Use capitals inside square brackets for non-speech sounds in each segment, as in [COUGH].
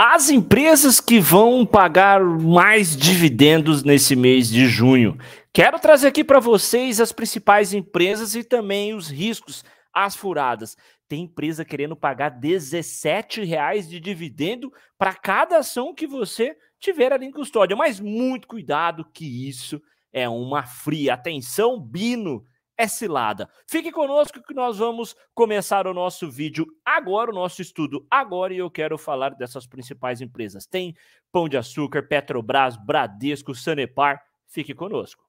As empresas que vão pagar mais dividendos nesse mês de junho. Quero trazer aqui para vocês as principais empresas e também os riscos, as furadas. Tem empresa querendo pagar R$17 de dividendo para cada ação que você tiver ali em custódia. Mas muito cuidado que isso é uma fria. Atenção, Bino é cilada. Fique conosco que nós vamos começar o nosso vídeo agora, o nosso estudo agora, e eu quero falar dessas principais empresas. Tem Pão de Açúcar, Petrobras, Bradesco, Sanepar. Fique conosco.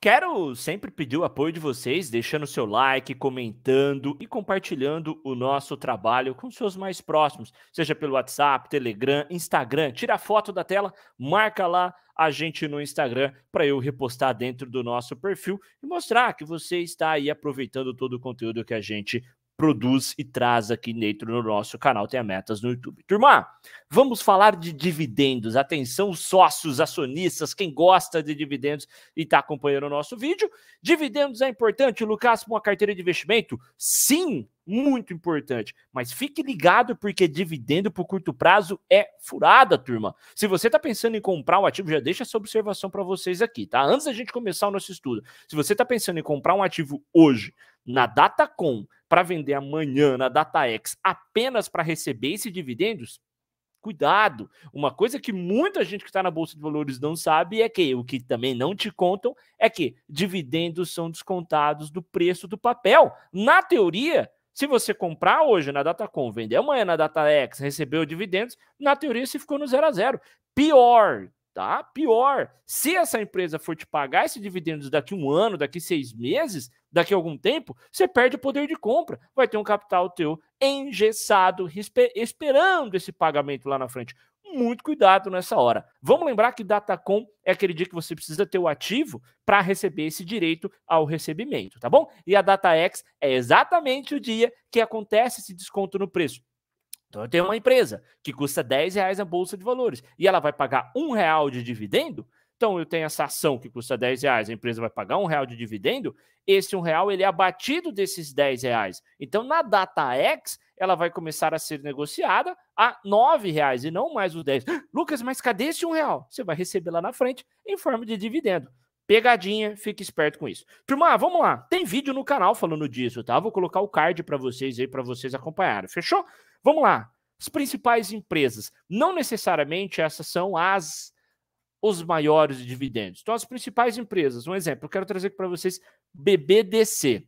Quero sempre pedir o apoio de vocês, deixando seu like, comentando e compartilhando o nosso trabalho com seus mais próximos, seja pelo WhatsApp, Telegram, Instagram. Tira a foto da tela, marca lá a gente no Instagram para eu repostar dentro do nosso perfil e mostrar que você está aí aproveitando todo o conteúdo que a gente produz e traz aqui dentro no nosso canal Tem Metas no YouTube. Turma, vamos falar de dividendos. Atenção, sócios, acionistas, quem gosta de dividendos e está acompanhando o nosso vídeo. Dividendos é importante, Lucas, para uma carteira de investimento? Sim, muito importante. Mas fique ligado, porque dividendo por curto prazo é furada, turma. Se você está pensando em comprar um ativo, já deixa essa observação para vocês aqui, tá? Antes da gente começar o nosso estudo, se você está pensando em comprar um ativo hoje, na data com para vender amanhã na DataX apenas para receber esses dividendos, cuidado. Uma coisa que muita gente que está na Bolsa de Valores não sabe é que o que também não te contam é que dividendos são descontados do preço do papel. Na teoria, se você comprar hoje na Datacom, vender amanhã na DataX, recebeu dividendos, na teoria você ficou no zero a zero. Pior, Tá? Pior, se essa empresa for te pagar esse dividendos daqui um ano, daqui seis meses, daqui algum tempo, você perde o poder de compra. Vai ter um capital teu engessado, esperando esse pagamento lá na frente. Muito cuidado nessa hora. Vamos lembrar que Datacom é aquele dia que você precisa ter o ativo para receber esse direito ao recebimento, tá bom? E a DataX é exatamente o dia que acontece esse desconto no preço então eu tenho uma empresa que custa 10 reais na Bolsa de Valores e ela vai pagar um real de dividendo. Então eu tenho essa ação que custa 10 reais, a empresa vai pagar um real de dividendo. Esse um real ele é abatido desses 10 reais. Então na data X ela vai começar a ser negociada a 9 reais e não mais os 10. [GASPS] Lucas, mas cadê esse um real? Você vai receber lá na frente em forma de dividendo. Pegadinha, fique esperto com isso. Turma, vamos lá. Tem vídeo no canal falando disso, tá? Vou colocar o card para vocês aí para vocês acompanharem. Fechou? Vamos lá. As principais empresas, não necessariamente essas são as os maiores dividendos. Então, as principais empresas, um exemplo, eu quero trazer aqui para vocês BBDC,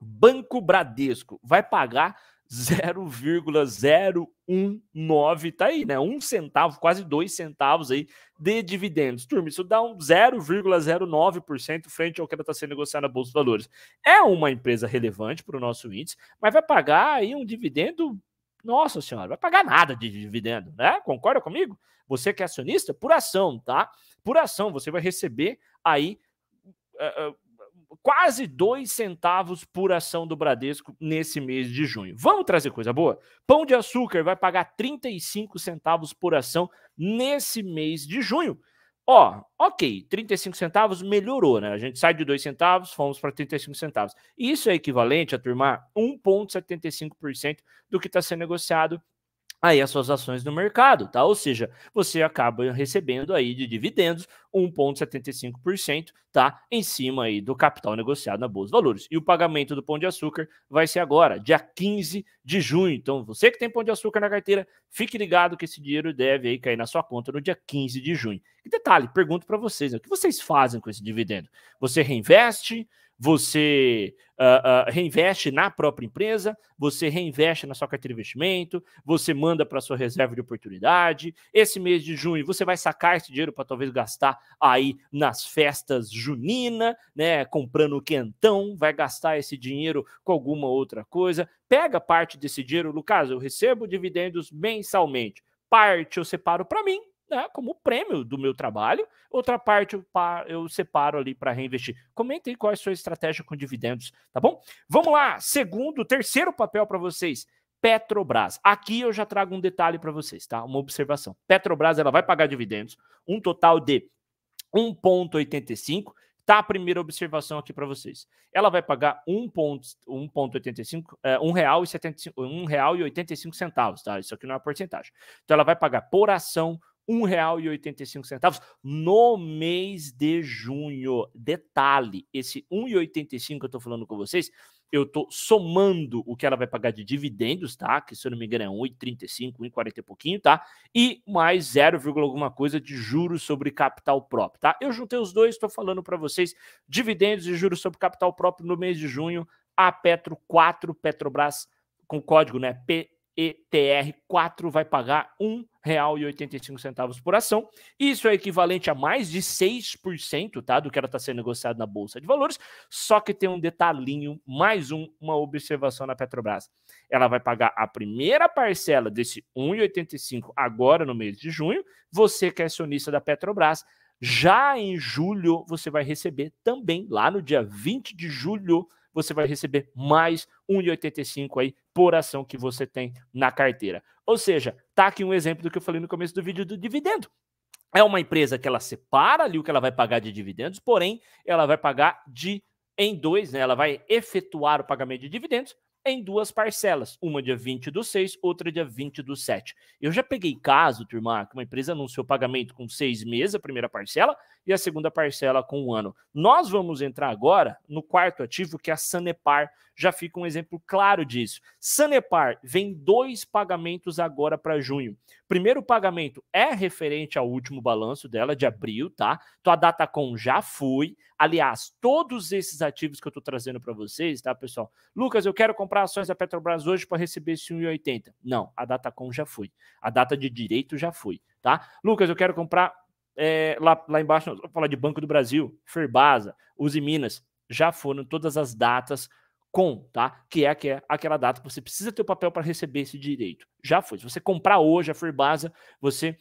Banco Bradesco, vai pagar 0,019, tá aí, né? Um centavo, quase dois centavos aí de dividendos. Turma, isso dá um 0,09% frente ao que ela está sendo negociada na Bolsa de Valores. É uma empresa relevante para o nosso índice, mas vai pagar aí um dividendo nossa senhora, vai pagar nada de dividendo, né? Concorda comigo? Você que é acionista, por ação, tá? Por ação, você vai receber aí eh, eh, quase dois centavos por ação do Bradesco nesse mês de junho. Vamos trazer coisa boa? Pão de açúcar vai pagar 35 centavos por ação nesse mês de junho. Ó, ok, 35 centavos melhorou, né? A gente sai de 2 centavos, fomos para 35 centavos. Isso é equivalente a firmar 1,75% do que está sendo negociado aí as suas ações no mercado, tá? Ou seja, você acaba recebendo aí de dividendos 1,75%, tá? Em cima aí do capital negociado na Bolsa de Valores. E o pagamento do Pão de Açúcar vai ser agora, dia 15 de junho. Então, você que tem Pão de Açúcar na carteira, fique ligado que esse dinheiro deve aí cair na sua conta no dia 15 de junho. E detalhe, pergunto para vocês, né? o que vocês fazem com esse dividendo? Você reinveste? você uh, uh, reinveste na própria empresa, você reinveste na sua carteira de investimento, você manda para sua reserva de oportunidade. Esse mês de junho você vai sacar esse dinheiro para talvez gastar aí nas festas junina, né? Comprando quentão, vai gastar esse dinheiro com alguma outra coisa. Pega parte desse dinheiro, Lucas, eu recebo dividendos mensalmente. Parte eu separo para mim, né, como prêmio do meu trabalho. Outra parte eu, separo ali para reinvestir. Comenta aí qual é a sua estratégia com dividendos, tá bom? Vamos lá, segundo, terceiro papel para vocês. Petrobras. Aqui eu já trago um detalhe para vocês, tá? Uma observação. Petrobras ela vai pagar dividendos, um total de 1,85. Tá a primeira observação aqui para vocês. Ela vai pagar 1,85, é, R$ 1,85, tá? Isso aqui não é porcentagem. Então ela vai pagar por ação R$ 1,85 no mês de junho. Detalhe, esse R$ 1,85 que eu estou falando com vocês, eu estou somando o que ela vai pagar de dividendos, tá? Que se eu não me engano é 1,35, 1,40 e pouquinho, tá? E mais 0, alguma coisa de juros sobre capital próprio, tá? Eu juntei os dois, estou falando para vocês dividendos e juros sobre capital próprio no mês de junho, a Petro 4, Petrobras com código, né? P ETR4 vai pagar R$ 1,85 por ação. Isso é equivalente a mais de 6% tá, do que ela está sendo negociado na Bolsa de Valores. Só que tem um detalhinho, mais um, uma observação na Petrobras. Ela vai pagar a primeira parcela desse R$ 1,85 agora no mês de junho. Você que é acionista da Petrobras, já em julho você vai receber também, lá no dia 20 de julho, você vai receber mais 1,85 aí por ação que você tem na carteira. Ou seja, tá aqui um exemplo do que eu falei no começo do vídeo do dividendo. É uma empresa que ela separa ali o que ela vai pagar de dividendos, porém, ela vai pagar de em dois, né? Ela vai efetuar o pagamento de dividendos em duas parcelas, uma dia 20 do 6, outra dia 20 do 7. Eu já peguei caso, turma, que uma empresa anunciou pagamento com seis meses, a primeira parcela, e a segunda parcela com um ano. Nós vamos entrar agora no quarto ativo, que é a Sanepar já fica um exemplo claro disso. Sanepar vem dois pagamentos agora para junho. Primeiro pagamento é referente ao último balanço dela de abril, tá? Tua então, data com já foi. Aliás, todos esses ativos que eu estou trazendo para vocês, tá, pessoal? Lucas, eu quero comprar ações da Petrobras hoje para receber esse 1,80. Não, a data com já foi. A data de direito já foi, tá? Lucas, eu quero comprar é, lá, lá embaixo, vou falar de Banco do Brasil, Ferbasa, Uzi Minas, já foram todas as datas com, tá? Que é, que é aquela data que você precisa ter o papel para receber esse direito. Já foi. Se você comprar hoje a Firbasa, você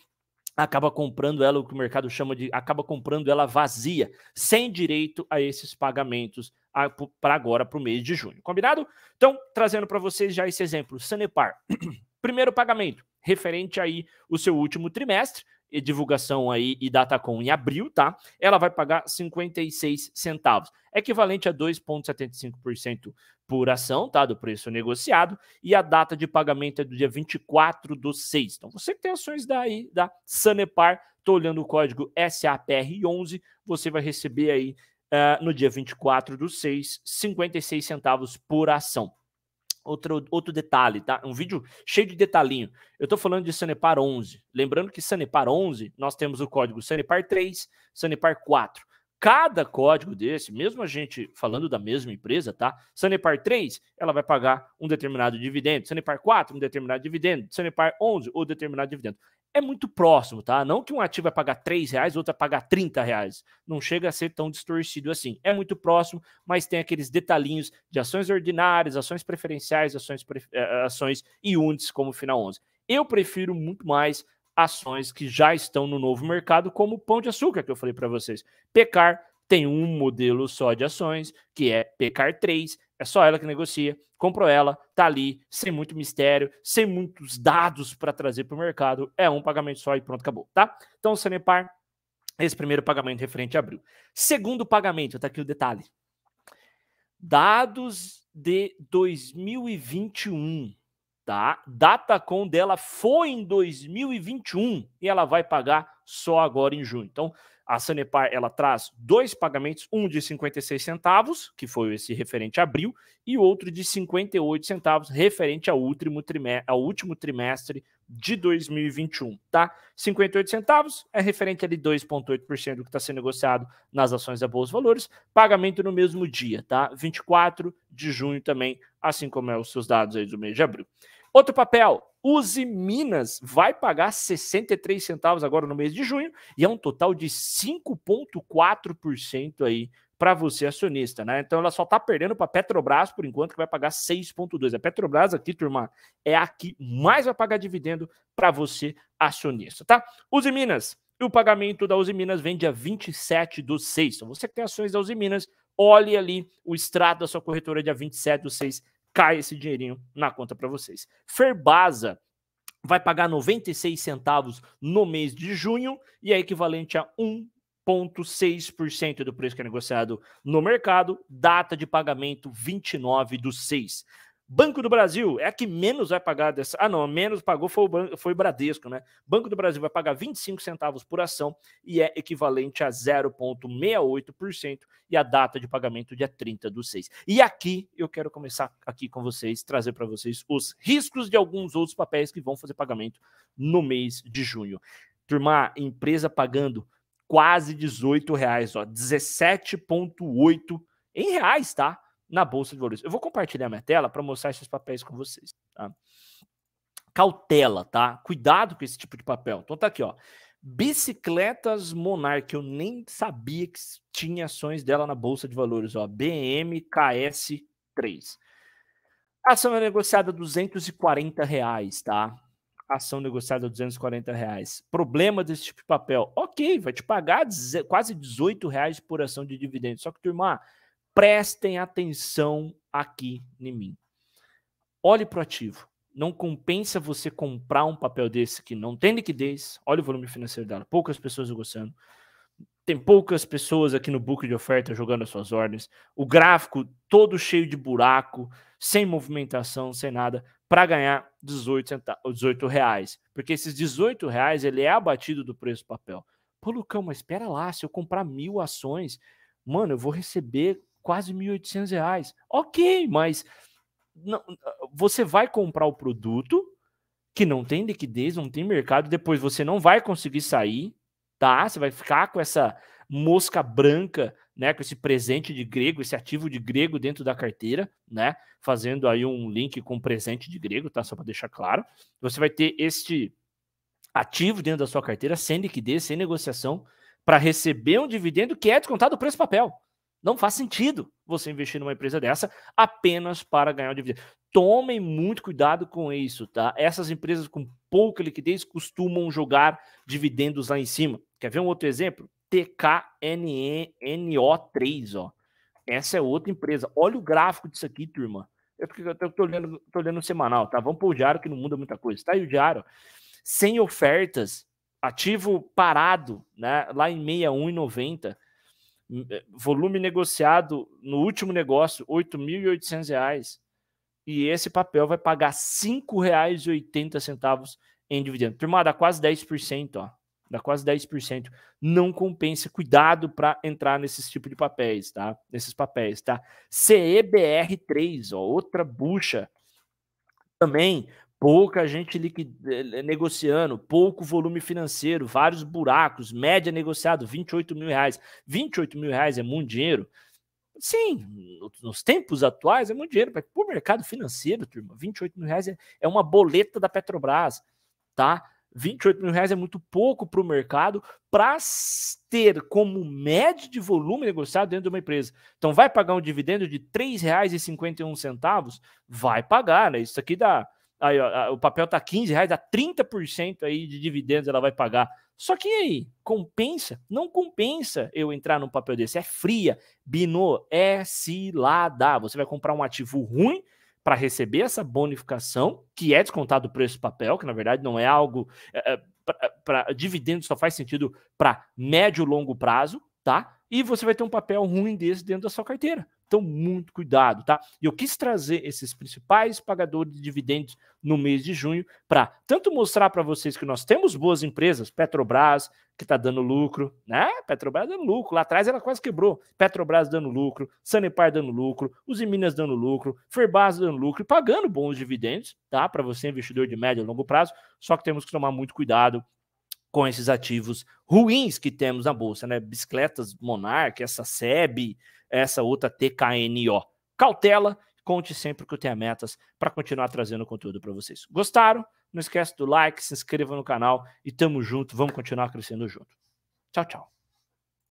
acaba comprando ela, o que o mercado chama de acaba comprando ela vazia, sem direito a esses pagamentos para agora, para o mês de junho. Combinado? Então, trazendo para vocês já esse exemplo, Sanepar. [CLEARS THROAT] Primeiro pagamento, referente aí o seu último trimestre, e divulgação aí e Datacom em abril, tá? Ela vai pagar 56 centavos, equivalente a 2,75% por ação, tá? Do preço negociado, e a data de pagamento é do dia 24 do 6. Então, você que tem ações daí da Sanepar, tô olhando o código SAPR11, você vai receber aí uh, no dia 24 do 6, 56 centavos por ação outro, outro detalhe, tá? Um vídeo cheio de detalhinho. Eu estou falando de Sanepar 11. Lembrando que Sanepar 11, nós temos o código Sanepar 3, Sanepar 4. Cada código desse, mesmo a gente falando da mesma empresa, tá? Sanepar 3, ela vai pagar um determinado dividendo. Sanepar 4, um determinado dividendo. Sanepar 11, ou determinado dividendo é muito próximo, tá? Não que um ativo vai é pagar 3 reais, outro vai é pagar 30 reais. Não chega a ser tão distorcido assim. É muito próximo, mas tem aqueles detalhinhos de ações ordinárias, ações preferenciais, ações, pre... Eh, eh, ações e undes como final 11. Eu prefiro muito mais ações que já estão no novo mercado, como o Pão de Açúcar, que eu falei para vocês. Pecar tem um modelo só de ações, que é Pecar 3, é só ela que negocia. Comprou ela, tá ali, sem muito mistério, sem muitos dados para trazer para o mercado. É um pagamento só e pronto, acabou, tá? Então, Sanepar, esse primeiro pagamento referente a abril. Segundo pagamento, tá aqui o detalhe. Dados de 2021 tá? Datacom dela foi em 2021 e ela vai pagar só agora em junho. Então, a Sanepar ela traz dois pagamentos, um de 56 centavos, que foi esse referente a abril, e outro de 58 centavos, referente ao último, trimestre, ao último trimestre de 2021, tá? 58 centavos é referente a 2,8% do que está sendo negociado nas ações da bons Valores, pagamento no mesmo dia, tá? 24 de junho também, assim como é os seus dados aí do mês de abril. Outro papel, Use Minas vai pagar 63 centavos agora no mês de junho e é um total de 5,4% aí para você acionista, né? Então ela só está perdendo para a Petrobras por enquanto que vai pagar 6,2. A Petrobras aqui, turma, é a que mais vai pagar dividendo para você acionista, tá? Use Minas. E o pagamento da Use Minas vem dia 27 do 6. Então você que tem ações da Use Minas, olhe ali o extrato da sua corretora dia 27 do 6 cai esse dinheirinho na conta para vocês. Ferbasa vai pagar 96 centavos no mês de junho e é equivalente a 1,6% do preço que é negociado no mercado. Data de pagamento 29 do 6. Banco do Brasil é a que menos vai pagar dessa. Ah, não, menos pagou foi o, foi o Bradesco, né? Banco do Brasil vai pagar 25 centavos por ação e é equivalente a 0,68% e a data de pagamento é dia 30 do 6. E aqui eu quero começar aqui com vocês, trazer para vocês os riscos de alguns outros papéis que vão fazer pagamento no mês de junho. Turma, empresa pagando quase 18 reais, ó, 17,8 em reais, tá? na Bolsa de Valores. Eu vou compartilhar minha tela para mostrar esses papéis com vocês. Tá? Cautela, tá? Cuidado com esse tipo de papel. Então tá aqui, ó. Bicicletas Monarch, eu nem sabia que tinha ações dela na Bolsa de Valores, ó. BMKS3. ação é negociada a 240 reais, tá? ação negociada a 240 reais. Problema desse tipo de papel. Ok, vai te pagar quase 18 reais por ação de dividendos. Só que, turma, ah, Prestem atenção aqui em mim. Olhe para o ativo. Não compensa você comprar um papel desse que não tem liquidez. Olha o volume financeiro dela. Poucas pessoas gostando. Tem poucas pessoas aqui no book de oferta jogando as suas ordens. O gráfico todo cheio de buraco, sem movimentação, sem nada, para ganhar 18, centavos, 18 reais. Porque esses 18 reais ele é abatido do preço do papel. Pô, Lucão, mas espera lá, se eu comprar mil ações, mano, eu vou receber quase 1.800 reais. Ok, mas não, você vai comprar o produto que não tem liquidez, não tem mercado, depois você não vai conseguir sair, tá? Você vai ficar com essa mosca branca, né, com esse presente de grego, esse ativo de grego dentro da carteira, né? Fazendo aí um link com presente de grego, tá? Só para deixar claro. Você vai ter este ativo dentro da sua carteira sem liquidez, sem negociação, para receber um dividendo que é descontado do preço do papel. Não faz sentido você investir numa empresa dessa apenas para ganhar um dividendo. Tomem muito cuidado com isso, tá? Essas empresas com pouca liquidez costumam jogar dividendos lá em cima. Quer ver um outro exemplo? tknno 3 ó. Essa é outra empresa. Olha o gráfico disso aqui, turma. Eu estou olhando, tô olhando semanal, tá? Vamos para o diário que não muda muita coisa. Tá aí o diário. Sem ofertas, ativo parado, né? Lá em 61,90. Eh, volume negociado no último negócio, R$ 8.800. E esse papel vai pagar R$ 5,80 em dividendo. Turma, dá quase 10%, ó. Dá quase 10%. Não compensa. Cuidado para entrar nesses tipos de papéis, tá? Nesses papéis, tá? CEBR3, ó, outra bucha. Também pouca gente liquid... Eh, negociando, pouco volume financeiro, vários buracos, média negociado, 28 mil reais. 28 mil reais é muito dinheiro? Sim, nos tempos atuais é muito dinheiro, para o mercado financeiro, turma, 28 mil reais é, é uma boleta da Petrobras, tá? 28 mil reais é muito pouco para o mercado para ter como média de volume negociado dentro de uma empresa. Então, vai pagar um dividendo de R$ 3,51? Vai pagar, né? Isso aqui dá Aí, ó, o papel tá 15 reais, dá 30% aí de dividendos ela vai pagar. Só que aí, compensa? Não compensa eu entrar num papel desse. É fria. Binô, é dá. Você vai comprar um ativo ruim para receber essa bonificação, que é descontado o preço do papel, que na verdade não é algo. É, é para dividendos só faz sentido para médio e longo prazo, tá? E você vai ter um papel ruim desse dentro da sua carteira. Então, muito cuidado, tá? E Eu quis trazer esses principais pagadores de dividendos no mês de junho para tanto mostrar para vocês que nós temos boas empresas, Petrobras, que está dando lucro, né? Petrobras dando lucro. Lá atrás ela quase quebrou. Petrobras dando lucro, Sanepar dando lucro, Uzi Minas dando lucro, Ferbas dando lucro e pagando bons dividendos, tá? Para você, investidor de médio e longo prazo. Só que temos que tomar muito cuidado com esses ativos ruins que temos na bolsa, né? Bicicletas Monarch, essa SEB, essa outra TKNO. Cautela, conte sempre que eu tenha metas para continuar trazendo conteúdo para vocês. Gostaram? Não esquece do like, se inscreva no canal e tamo junto, vamos continuar crescendo junto. Tchau, tchau.